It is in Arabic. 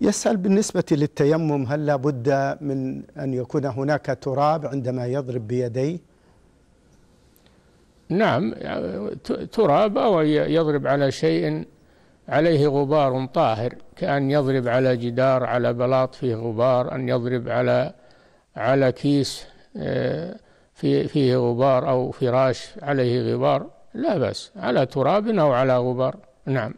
يسأل بالنسبة للتيمم هل لابد من أن يكون هناك تراب عندما يضرب بيديه نعم تراب أو يضرب على شيء عليه غبار طاهر كأن يضرب على جدار على بلاط فيه غبار أن يضرب على على كيس آه، في فيه غبار أو فراش عليه غبار لا بأس على تراب أو على غبار نعم